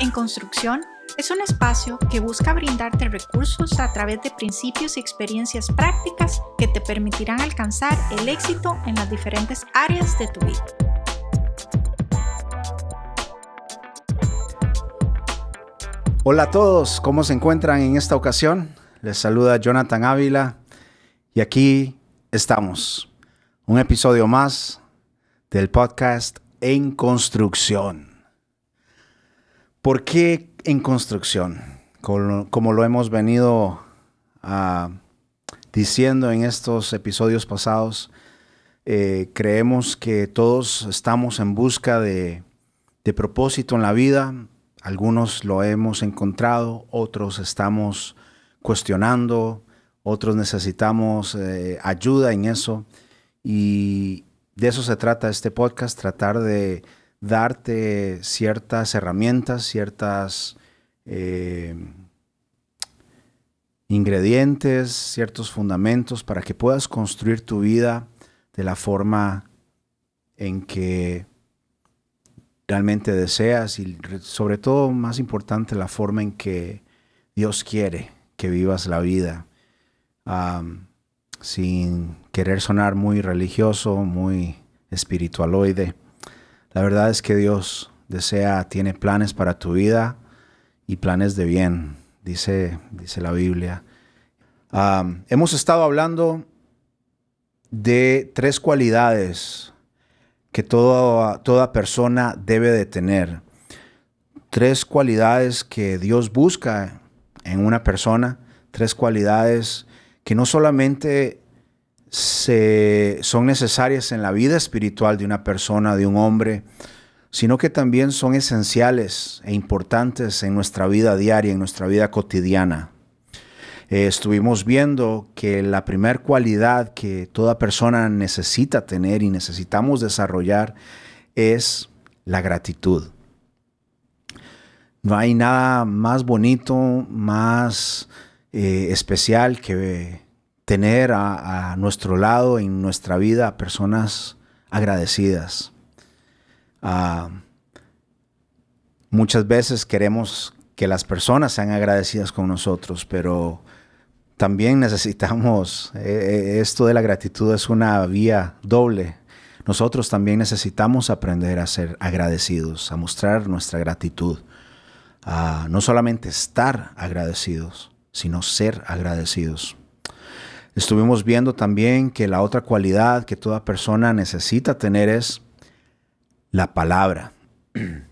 en Construcción es un espacio que busca brindarte recursos a través de principios y experiencias prácticas que te permitirán alcanzar el éxito en las diferentes áreas de tu vida. Hola a todos, ¿cómo se encuentran en esta ocasión? Les saluda Jonathan Ávila y aquí estamos. Un episodio más del podcast En Construcción. ¿Por qué en construcción? Como, lo hemos venido ah, diciendo en estos episodios pasados, eh, creemos que todos estamos en busca de, propósito en la vida. Algunos lo hemos encontrado, otros estamos cuestionando, otros necesitamos eh, ayuda en eso. Y de eso se trata este podcast, tratar de darte ciertas herramientas, ciertos eh, ingredientes, ciertos fundamentos para que puedas construir tu vida de la forma en que realmente deseas y sobre todo, más importante, la forma en que Dios quiere que vivas la vida. sin querer sonar muy religioso, muy espiritualoide. La verdad es que Dios desea, tiene planes para tu vida y planes de bien, dice, dice la Biblia. hemos estado hablando de tres cualidades que toda, toda persona debe de tener. Tres cualidades que Dios busca en una persona, tres cualidades que no solamente son necesarias en la vida espiritual de una persona, de un hombre, sino que también son esenciales e importantes en nuestra vida diaria, en nuestra vida cotidiana. Eh, estuvimos viendo que la primer cualidad que toda persona necesita tener y necesitamos desarrollar es la gratitud. No hay nada más bonito, más eh, especial que tener a, nuestro lado en nuestra vida personas agradecidas. Ah, muchas veces queremos que las personas sean agradecidas con nosotros, pero también necesitamos, eh, eh, esto de la gratitud es una vía doble. Nosotros también necesitamos aprender a ser agradecidos, a mostrar nuestra gratitud, a no solamente estar agradecidos, sino ser agradecidos. Estuvimos viendo también que la otra cualidad que toda persona necesita tener es la palabra.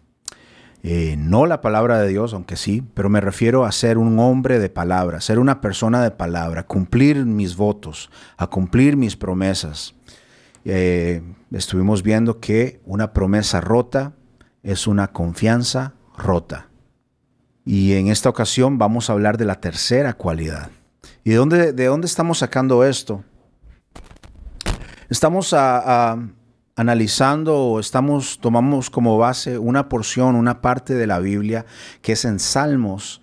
Eh, no la palabra de Dios, aunque sí, pero me refiero a ser un hombre de palabra, ser una persona de palabra, cumplir mis votos, a cumplir mis promesas. Eh, estuvimos viendo que una promesa rota es una confianza rota. Y en esta ocasión vamos a hablar de la tercera cualidad, ¿Y de dónde, estamos sacando esto? Estamos analizando o estamos, tomamos como base una porción, una parte de la Biblia que es en Salmos,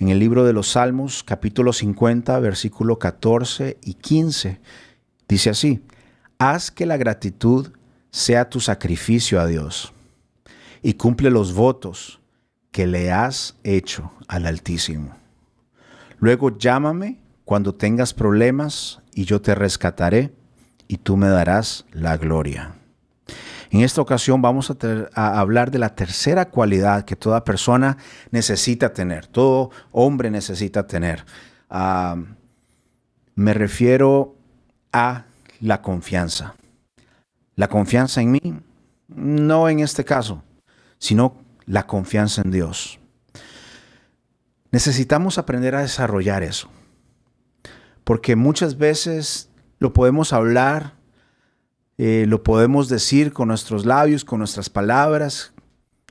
en el libro de los Salmos, capítulo 50, versículo 14 y 15. Dice así, haz que la gratitud sea tu sacrificio a Dios y cumple los votos que le has hecho al Altísimo. Luego llámame cuando tengas problemas y yo te rescataré y tú me darás la gloria. En esta ocasión vamos a, hablar de la tercera cualidad que toda persona necesita tener, todo hombre necesita tener. Ah, me refiero a la confianza. La confianza en mí, no en este caso, sino la confianza en Dios. Necesitamos aprender a desarrollar eso porque muchas veces lo podemos hablar, eh, lo podemos decir con nuestros labios, con nuestras palabras.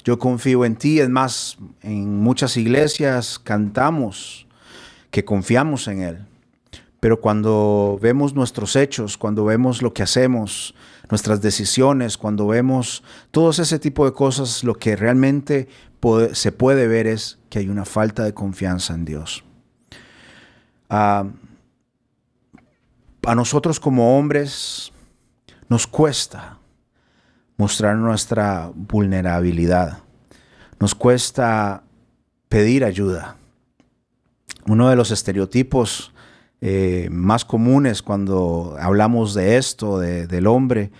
Yo confío en ti, es más, en muchas iglesias cantamos que confiamos en Él. Pero cuando vemos nuestros hechos, cuando vemos lo que hacemos, nuestras decisiones, cuando vemos todo ese tipo de cosas, lo que realmente se puede ver es que hay una falta de confianza en Dios. Ah, a nosotros como hombres nos cuesta mostrar nuestra vulnerabilidad. Nos cuesta pedir ayuda. Uno de los estereotipos eh, más comunes cuando hablamos de esto, del hombre,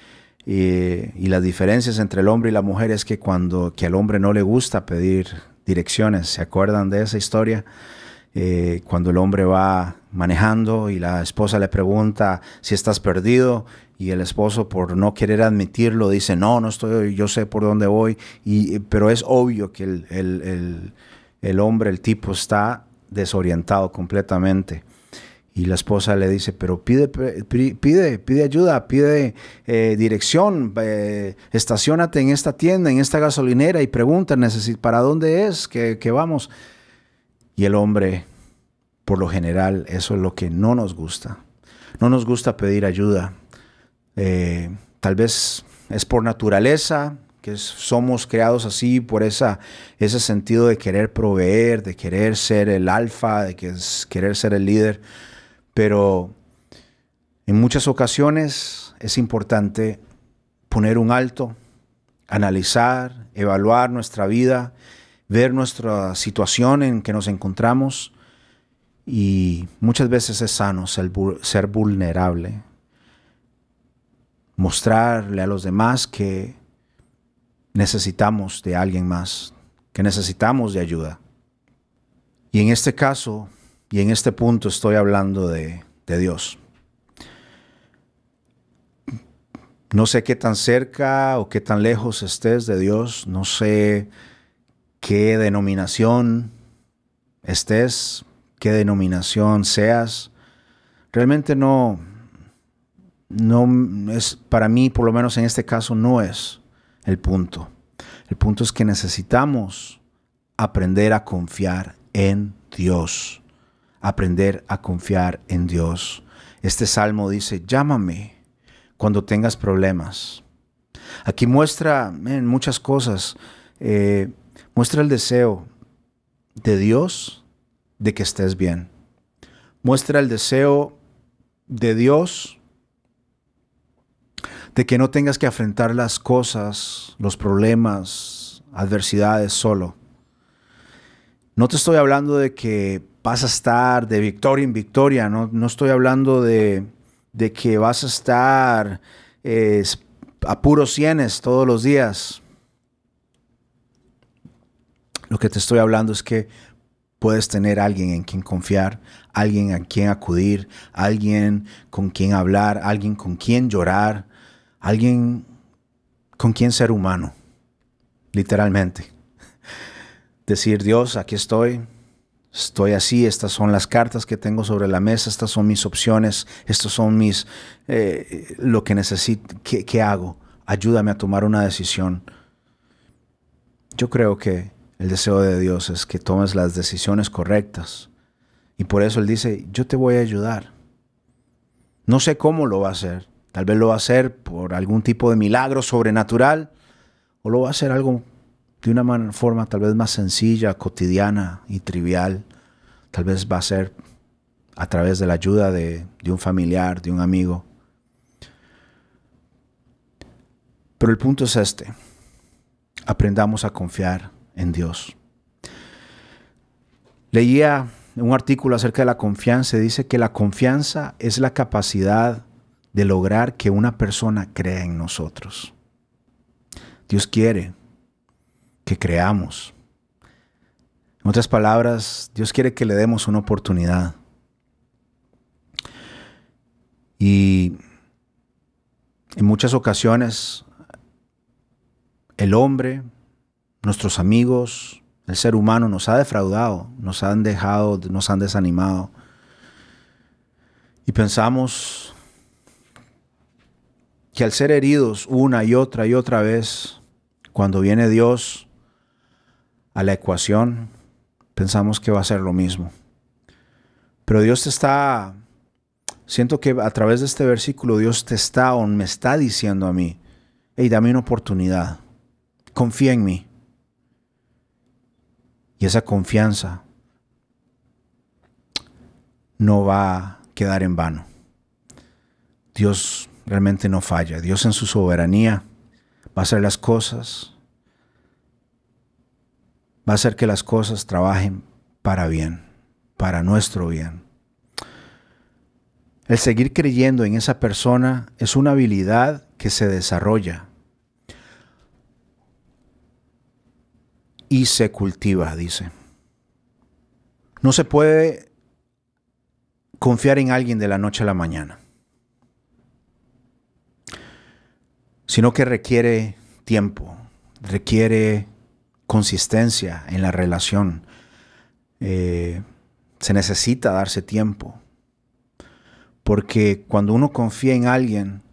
y, eh, y, las diferencias entre el hombre y la mujer es que cuando que al hombre no le gusta pedir direcciones, ¿se acuerdan de esa historia? Eh, cuando el hombre va manejando y la esposa le pregunta si estás perdido y el esposo por no querer admitirlo dice, no, no estoy, yo sé por dónde voy, y, eh, pero es obvio que el, hombre, el tipo está desorientado completamente. Y la esposa le dice, pero pide, pide, pide ayuda, pide eh, dirección, estacionate en esta tienda, en esta gasolinera y pregunta para dónde es que, que vamos. Y el hombre, por lo general, eso es lo que no nos gusta. No nos gusta pedir ayuda. Eh, tal vez es por naturaleza, que somos creados así por esa, ese sentido de querer proveer, de querer ser el alfa, de querer ser el líder. Pero en muchas ocasiones es importante poner un alto, analizar, evaluar nuestra vida ver nuestra situación en que nos encontramos y muchas veces es sano ser, vulnerable, mostrarle a los demás que necesitamos de alguien más, que necesitamos de ayuda. Y en este caso y en este punto estoy hablando de, de Dios. No sé qué tan cerca o qué tan lejos estés de Dios, no sé qué denominación estés, qué denominación seas. Realmente no, no es, para mí, por lo menos en este caso, no es el punto. El punto es que necesitamos aprender a confiar en Dios. Aprender a confiar en Dios. Este salmo dice, llámame cuando tengas problemas. Aquí muestra muchas cosas eh, Muestra el deseo de Dios de que estés bien. Muestra el deseo de Dios de que no tengas que afrontar las cosas, los problemas, adversidades solo. No te estoy hablando de que vas a estar de victoria en victoria, no, estoy hablando de, que vas a estar eh, a puros cienes todos los días. Lo que te estoy hablando es que puedes tener alguien en quien confiar, alguien a quien acudir, alguien con quien hablar, alguien con quien llorar, alguien con quien ser humano, literalmente. Decir, Dios, aquí estoy, estoy así, estas son las cartas que tengo sobre la mesa, estas son mis opciones, estos son mis, eh, lo que necesito, ¿qué hago? Ayúdame a tomar una decisión. Yo creo que el deseo de Dios es que tomes las decisiones correctas. Y por eso Él dice, yo te voy a ayudar. No sé cómo lo va a hacer. Tal vez lo va a hacer por algún tipo de milagro sobrenatural o lo va a hacer algo de una forma tal vez más sencilla, cotidiana y trivial. Tal vez va a ser a través de la ayuda de un familiar, de un amigo. Pero el punto es este. Aprendamos a confiar en Dios. Leía un artículo acerca de la confianza y dice que la confianza es la capacidad de lograr que una persona crea en nosotros. Dios quiere que creamos. En otras palabras, Dios quiere que le demos una oportunidad. Y en muchas ocasiones el hombre nuestros amigos, el ser humano nos ha defraudado, nos han dejado, nos han desanimado. Y pensamos que al ser heridos una y otra y otra vez, cuando viene Dios a la ecuación, pensamos que va a ser lo mismo. Pero Dios te está, siento que a través de este versículo Dios te está o me está diciendo a mí, hey, dame una oportunidad, confía en mí y esa confianza no va a quedar en vano. Dios realmente no falla. Dios en su soberanía va a hacer las cosas, va a hacer que las cosas trabajen para bien, para nuestro bien. El seguir creyendo en esa persona es una habilidad que se desarrolla y se cultiva, dice. No se puede confiar en alguien de la noche a la mañana, sino que requiere tiempo, requiere consistencia en la relación. Eh, se necesita darse tiempo, porque cuando uno confía en alguien,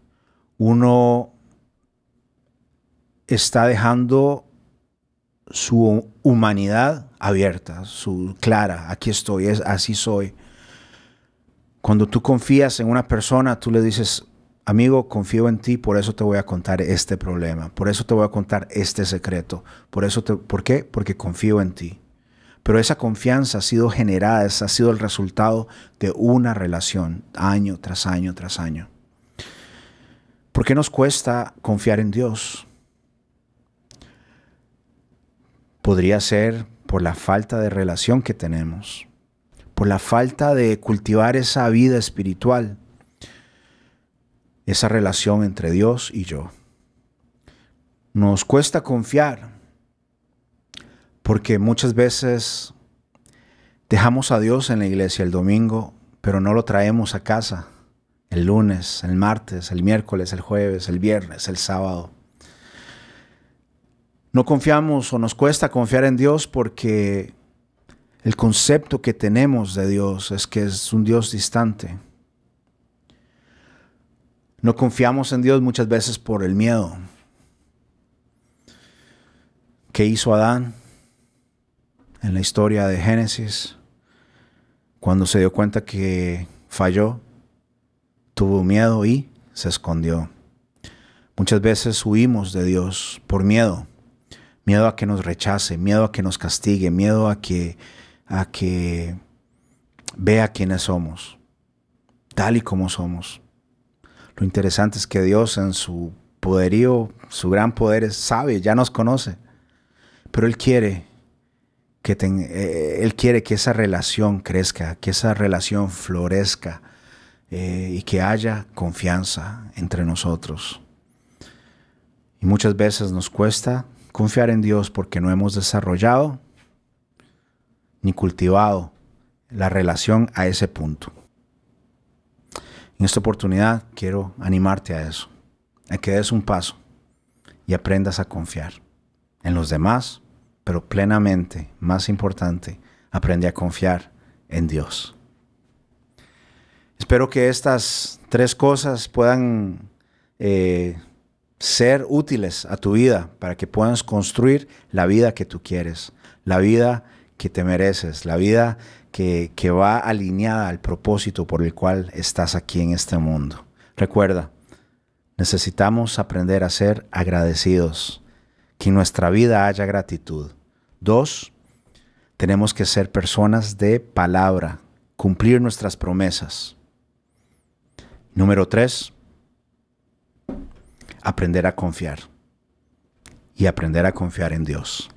uno está dejando su humanidad abierta, su clara, aquí estoy, es así soy. Cuando tú confías en una persona, tú le dices, amigo, confío en ti, por eso te voy a contar este problema, por eso te voy a contar este secreto, por eso te, ¿por qué? Porque confío en ti. Pero esa confianza ha sido generada, ha sido el resultado de una relación año tras año tras año. ¿Por qué nos cuesta confiar en Dios? Podría ser por la falta de relación que tenemos, por la falta de cultivar esa vida espiritual, esa relación entre Dios y yo. Nos cuesta confiar porque muchas veces dejamos a Dios en la iglesia el domingo, pero no lo traemos a casa el lunes, el martes, el miércoles, el jueves, el viernes, el sábado. No confiamos o nos cuesta confiar en Dios porque el concepto que tenemos de Dios es que es un Dios distante. No confiamos en Dios muchas veces por el miedo. ¿Qué hizo Adán en la historia de Génesis? Cuando se dio cuenta que falló, tuvo miedo y se escondió. Muchas veces huimos de Dios por miedo miedo a que nos rechace, miedo a que nos castigue, miedo a que, a que vea quiénes somos, tal y como somos. Lo interesante es que Dios en su poderío, su gran poder, sabe, ya nos conoce, pero Él quiere que eh, él quiere que esa relación crezca, que esa relación florezca eh, y que haya confianza entre nosotros. Y muchas veces nos cuesta confiar en Dios porque no hemos desarrollado ni cultivado la relación a ese punto. En esta oportunidad quiero animarte a eso, a que des un paso y aprendas a confiar en los demás, pero plenamente, más importante, aprende a confiar en Dios. Espero que estas tres cosas puedan eh, ser útiles a tu vida para que puedas construir la vida que tú quieres, la vida que te mereces, la vida que, que va alineada al propósito por el cual estás aquí en este mundo. Recuerda, necesitamos aprender a ser agradecidos, que en nuestra vida haya gratitud. Dos, tenemos que ser personas de palabra, cumplir nuestras promesas. Número tres, aprender a confiar y aprender a confiar en Dios.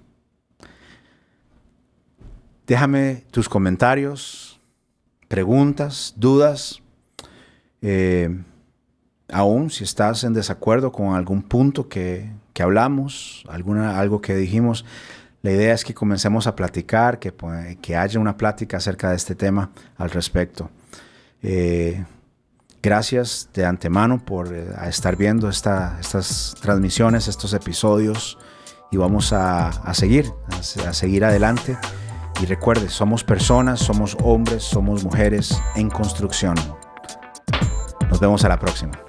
Déjame tus comentarios, preguntas, dudas. Eh, aún si estás en desacuerdo con algún punto que, hablamos, alguna, algo que dijimos, la idea es que comencemos a platicar, que, haya una plática acerca de este tema al respecto. Eh, Gracias de antemano por eh, estar viendo estas transmisiones, estos episodios y vamos a, seguir, a, a seguir adelante. Y recuerde, somos personas, somos hombres, somos mujeres en construcción. Nos vemos a la próxima.